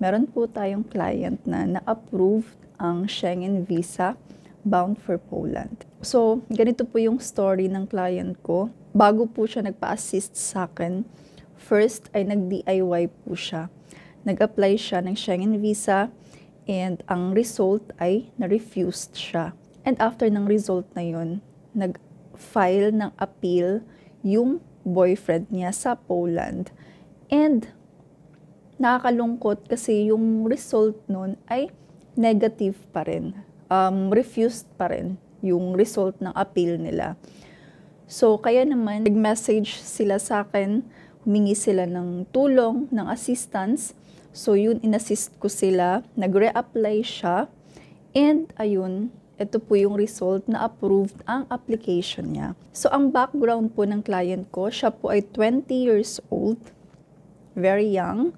meron po tayong client na na-approved ang Schengen visa bound for Poland. So, ganito po yung story ng client ko. Bago po siya nagpa-assist sa akin, first ay nag-DIY po siya. Nag-apply siya ng Schengen visa and ang result ay na-refused siya. And after ng result na yun, nag-file ng appeal yung boyfriend niya sa Poland. And nakakalungkot kasi yung result nun ay negative pa rin. Um, refused pa rin yung result ng appeal nila. So, kaya naman, nag-message sila sa akin, humingi sila ng tulong, ng assistance. So, yun, inassist ko sila, nag-reapply siya, and ayun, ito po yung result na approved ang application niya. So, ang background po ng client ko, siya po ay 20 years old, very young,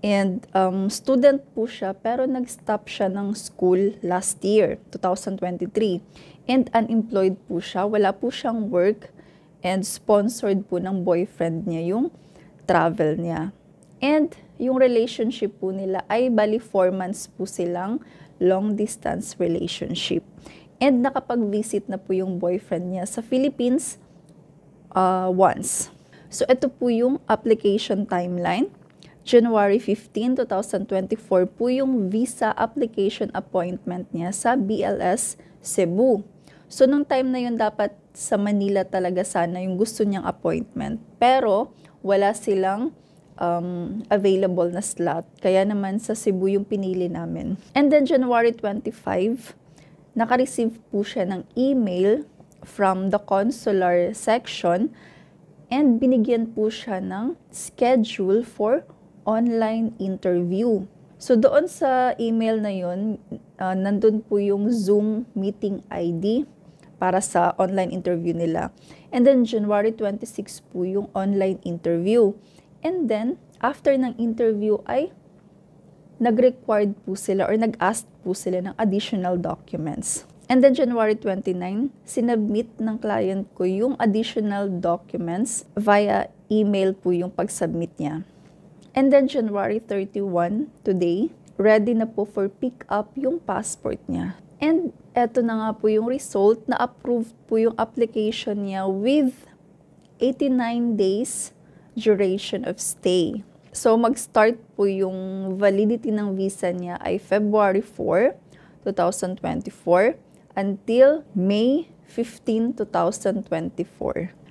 And um, student po siya pero nag-stop siya ng school last year, 2023. And unemployed po siya, wala po siyang work and sponsored po ng boyfriend niya yung travel niya. And yung relationship po nila ay bali 4 months po silang long distance relationship. And nakapag-visit na po yung boyfriend niya sa Philippines uh, once. So ito po yung application timeline. January 15, 2024 po yung visa application appointment niya sa BLS Cebu. So, nung time na yun, dapat sa Manila talaga sana yung gusto niyang appointment. Pero, wala silang um, available na slot. Kaya naman sa Cebu yung pinili namin. And then, January 25, nakareceive po siya ng email from the consular section and binigyan po siya ng schedule for online interview. So doon sa email na yon, uh, ah, nandun po yung Zoom meeting ID para sa online interview nila. And then January 26 po yung online interview. And then after ng interview ay nag-required po sila or nag-ask po sila ng additional documents. And then January 29, sinubmit ng client ko yung additional documents via email po yung pag-submit niya. And then January 31, today, ready na po for pick up yung passport niya. And eto na nga po yung result na approved po yung application niya with 89 days duration of stay. So mag-start po yung validity ng visa niya ay February 4, 2024 until May 15, 2024.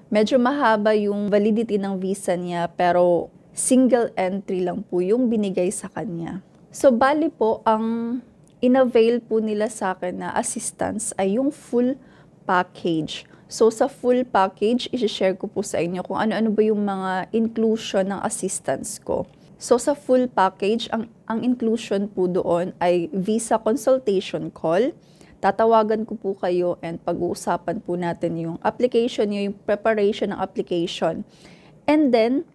Medyo mahaba yung validity ng visa niya pero single entry lang po yung binigay sa kanya. So, bali po, ang inavail po nila sa akin na assistance ay yung full package. So, sa full package, isi-share ko po sa inyo kung ano-ano ba yung mga inclusion ng assistance ko. So, sa full package, ang, ang inclusion po doon ay visa consultation call. Tatawagan ko po kayo and pag-uusapan po natin yung application, yung preparation ng application. And then,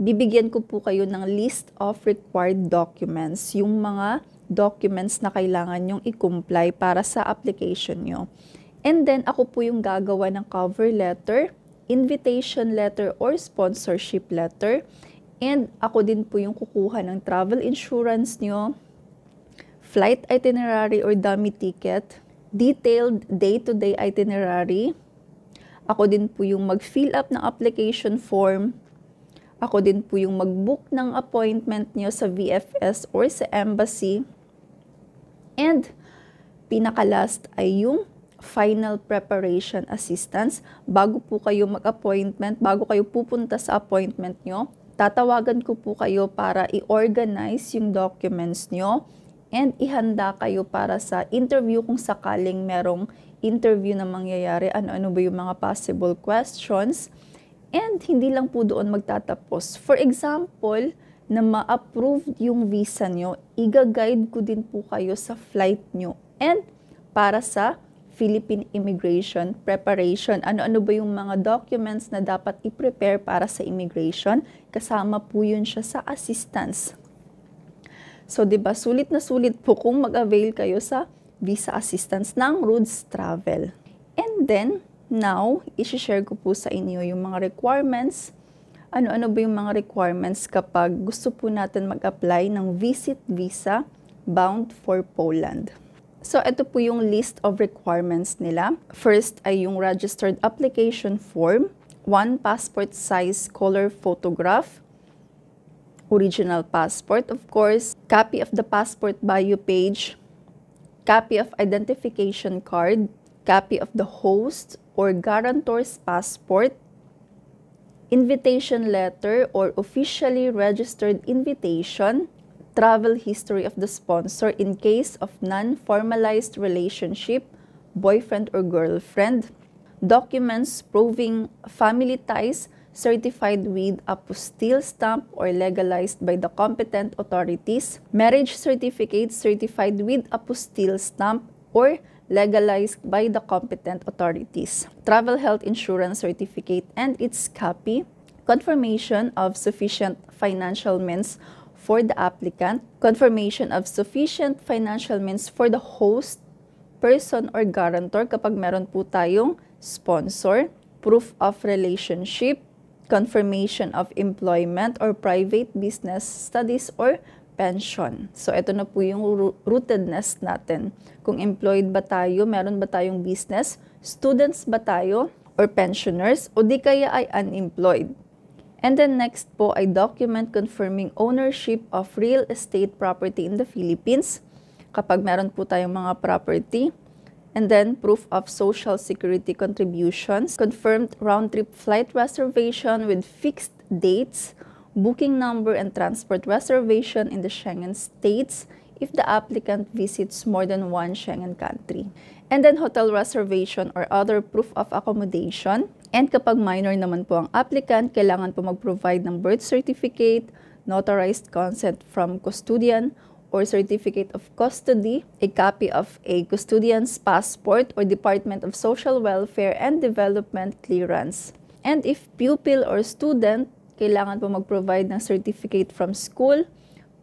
bibigyan ko po kayo ng list of required documents, yung mga documents na kailangan nyong i-comply para sa application nyo. And then, ako po yung gagawa ng cover letter, invitation letter, or sponsorship letter. And ako din po yung kukuha ng travel insurance nyo, flight itinerary or dummy ticket, detailed day-to-day -day itinerary. Ako din po yung mag-fill up ng application form, ako din po yung mag-book ng appointment niyo sa VFS or sa embassy. And pinakalast ay yung final preparation assistance. Bago po kayo mag-appointment, bago kayo pupunta sa appointment niyo, tatawagan ko po kayo para i-organize yung documents niyo and ihanda kayo para sa interview kung sakaling merong interview na mangyayari, ano-ano ba yung mga possible questions. And hindi lang po doon magtatapos. For example, na ma-approve yung visa nyo, iga ko din po kayo sa flight nyo. And para sa Philippine Immigration Preparation, ano-ano ba yung mga documents na dapat i-prepare para sa immigration? Kasama po yun siya sa assistance. So, di ba, sulit na sulit po kung mag-avail kayo sa visa assistance ng Roots Travel. And then, Now, isi-share ko po sa inyo yung mga requirements. Ano-ano ba yung mga requirements kapag gusto po natin mag-apply ng visit visa bound for Poland. So, ito po yung list of requirements nila. First ay yung registered application form, one passport size color photograph, original passport, of course, copy of the passport bio page, copy of identification card, copy of the host or guarantor's passport, invitation letter or officially registered invitation, travel history of the sponsor in case of non-formalized relationship, boyfriend or girlfriend, documents proving family ties certified with apostille stamp or legalized by the competent authorities, marriage certificate certified with apostille stamp or legalized by the competent authorities, travel health insurance certificate and its copy, confirmation of sufficient financial means for the applicant, confirmation of sufficient financial means for the host, person or guarantor kapag meron po tayong sponsor, proof of relationship, confirmation of employment or private business studies or pension. So ito na po yung rootedness natin. Kung employed ba tayo, meron ba tayong business, students ba tayo, or pensioners, o di kaya ay unemployed. And then next po ay document confirming ownership of real estate property in the Philippines kapag meron po tayong mga property. And then proof of social security contributions, confirmed round-trip flight reservation with fixed dates booking number and transport reservation in the Schengen states if the applicant visits more than one Schengen country. And then hotel reservation or other proof of accommodation. And kapag minor naman po ang applicant, kailangan po mag-provide ng birth certificate, notarized consent from custodian, or certificate of custody, a copy of a custodian's passport or Department of Social Welfare and Development clearance. And if pupil or student, kailangan po mag-provide ng certificate from school,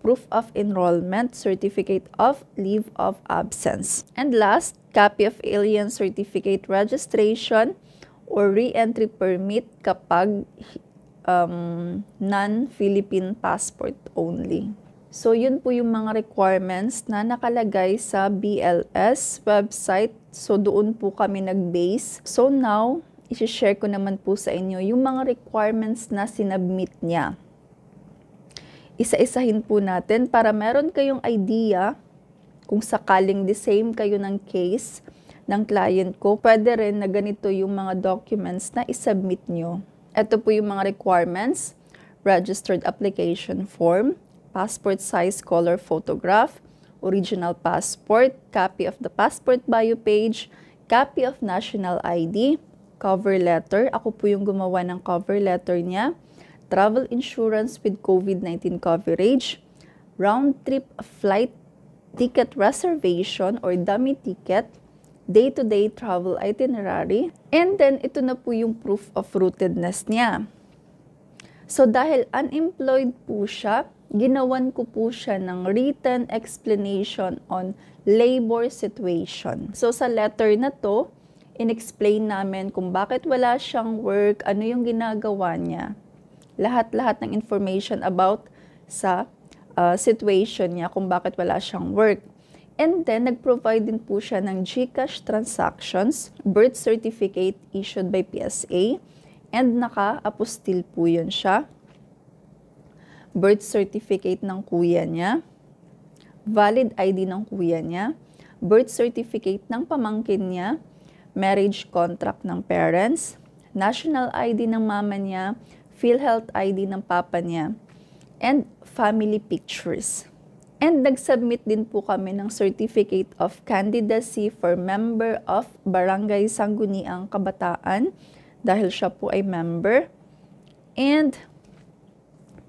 proof of enrollment, certificate of leave of absence. And last, copy of alien certificate registration or re-entry permit kapag um, non-Philippine passport only. So, yun po yung mga requirements na nakalagay sa BLS website. So, doon po kami nag-base. So, now, isi-share ko naman po sa inyo yung mga requirements na sinubmit niya. Isa-isahin po natin para meron kayong idea kung sakaling the same kayo ng case ng client ko, pwede rin na ganito yung mga documents na isubmit nyo. Ito po yung mga requirements, registered application form, passport size, color, photograph, original passport, copy of the passport bio page, copy of national ID, cover letter. Ako po yung gumawa ng cover letter niya. Travel insurance with COVID-19 coverage. Round trip flight ticket reservation or dummy ticket. Day-to-day -day travel itinerary. And then, ito na po yung proof of rootedness niya. So, dahil unemployed po siya, ginawan ko po siya ng written explanation on labor situation. So, sa letter na to, inexplain namin kung bakit wala siyang work, ano yung ginagawa niya. Lahat-lahat ng information about sa uh, situation niya kung bakit wala siyang work. And then, nag-provide din po siya ng GCash transactions, birth certificate issued by PSA, and naka-apostil po yun siya. Birth certificate ng kuya niya, valid ID ng kuya niya, birth certificate ng pamangkin niya, marriage contract ng parents, national ID ng mama niya, PhilHealth ID ng papa niya, and family pictures. And nag-submit din po kami ng Certificate of Candidacy for Member of Barangay Sangguniang Kabataan dahil siya po ay member. And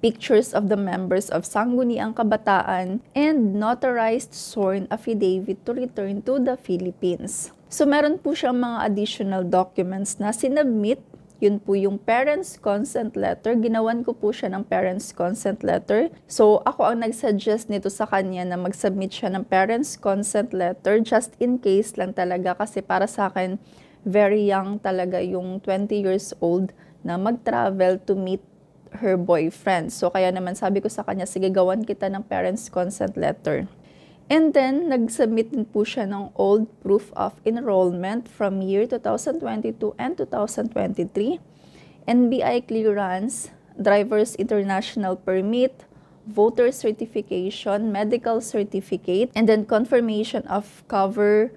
pictures of the members of Sangguniang Kabataan and notarized sworn affidavit to return to the Philippines. So meron po siyang mga additional documents na sinubmit. Yun po yung parents consent letter. Ginawan ko po siya ng parents consent letter. So ako ang nagsuggest nito sa kanya na mag-submit siya ng parents consent letter just in case lang talaga kasi para sa akin very young talaga yung 20 years old na mag-travel to meet her boyfriend. So kaya naman sabi ko sa kanya, sige gawan kita ng parents consent letter. And then, nag-submit din po siya ng old proof of enrollment from year 2022 and 2023, NBI clearance, driver's international permit, voter certification, medical certificate, and then confirmation of cover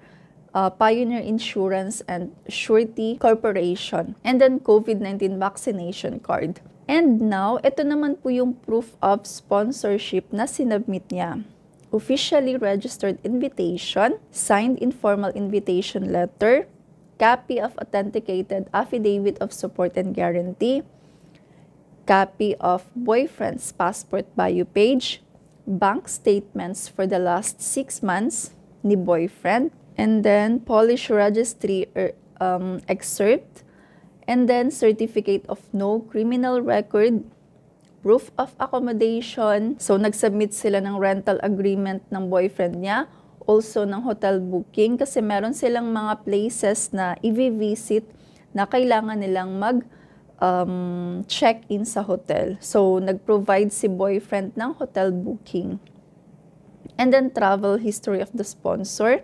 uh, Pioneer Insurance and Surety Corporation, and then COVID-19 vaccination card. And now, ito naman po yung proof of sponsorship na sinabmit niya. officially registered invitation, signed informal invitation letter, copy of authenticated affidavit of support and guarantee, copy of boyfriend's passport bio page, bank statements for the last six months ni boyfriend, and then Polish registry er, um, excerpt, and then certificate of no criminal record proof of accommodation. So, nagsubmit sila ng rental agreement ng boyfriend niya also ng hotel booking kasi meron silang mga places na i-visit na kailangan nilang mag um, check-in sa hotel. So, nag-provide si boyfriend ng hotel booking. And then, travel history of the sponsor.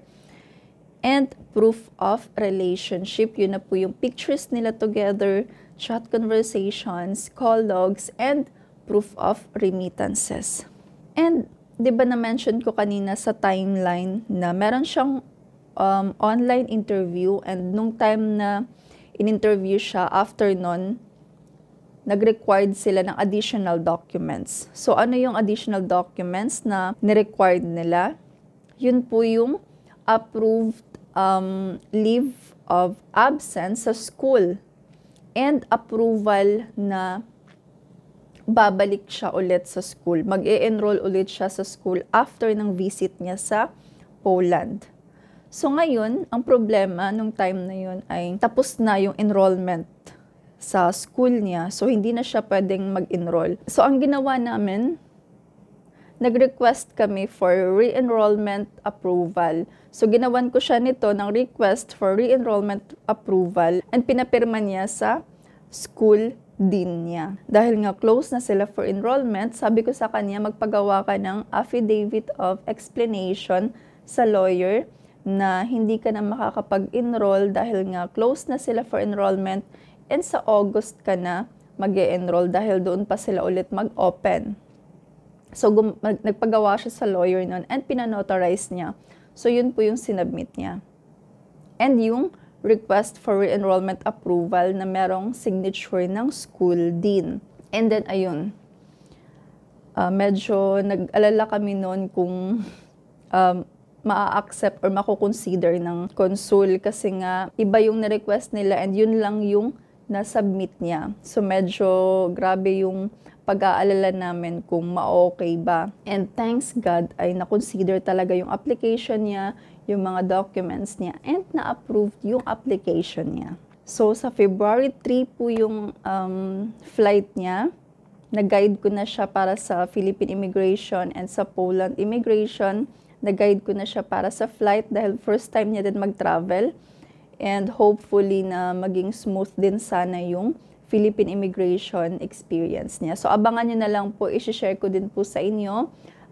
And proof of relationship. Yun na po yung pictures nila together, chat conversations, call logs, and proof of remittances. And 'di ba na-mention ko kanina sa timeline na meron siyang um, online interview and nung time na in-interview siya after nun, nag-required sila ng additional documents. So ano yung additional documents na ni-required nila? Yun po yung approved um, leave of absence sa school and approval na babalik siya ulit sa school. mag -e enroll ulit siya sa school after ng visit niya sa Poland. So ngayon, ang problema nung time na yun ay tapos na yung enrollment sa school niya. So hindi na siya pwedeng mag-enroll. So ang ginawa namin, nag-request kami for re-enrollment approval. So ginawan ko siya nito ng request for re-enrollment approval and pinapirma niya sa school din niya. Dahil nga close na sila for enrollment, sabi ko sa kanya magpagawa ka ng affidavit of explanation sa lawyer na hindi ka na makakapag-enroll dahil nga close na sila for enrollment and sa August ka na mag -e enroll dahil doon pa sila ulit mag-open. So, nagpagawa siya sa lawyer noon and pinanotarize niya. So, yun po yung sinubmit niya. And yung request for re-enrollment approval na merong signature ng school dean. And then, ayun, uh, medyo nag-alala kami noon kung um, maa-accept or mako-consider ng consul kasi nga iba yung na-request nila and yun lang yung na-submit niya. So medyo grabe yung pag-aalala namin kung ma-okay ba. And thanks God ay na-consider talaga yung application niya, yung mga documents niya and na-approved yung application niya. So, sa February 3 po yung um, flight niya. Nag-guide ko na siya para sa Philippine Immigration and sa Poland Immigration. Nag-guide ko na siya para sa flight dahil first time niya din mag-travel. And hopefully na maging smooth din sana yung Philippine immigration experience niya. So abangan niyo na lang po, i-share ko din po sa inyo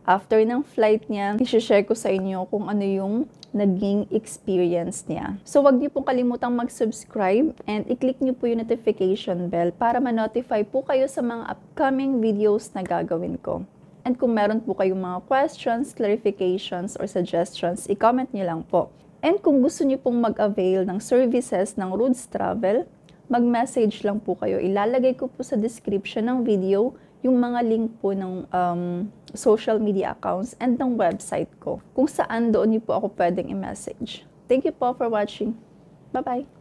after ng flight niya, isi-share ko sa inyo kung ano yung naging experience niya. So, wag niyo pong kalimutang mag-subscribe and i-click niyo po yung notification bell para ma-notify po kayo sa mga upcoming videos na gagawin ko. And kung meron po kayong mga questions, clarifications, or suggestions, i-comment niyo lang po. And kung gusto niyo pong mag-avail ng services ng Roots Travel, mag-message lang po kayo. Ilalagay ko po sa description ng video yung mga link po ng um, social media accounts and ng website ko kung saan doon niyo po ako pwedeng i-message. Thank you po for watching. Bye-bye!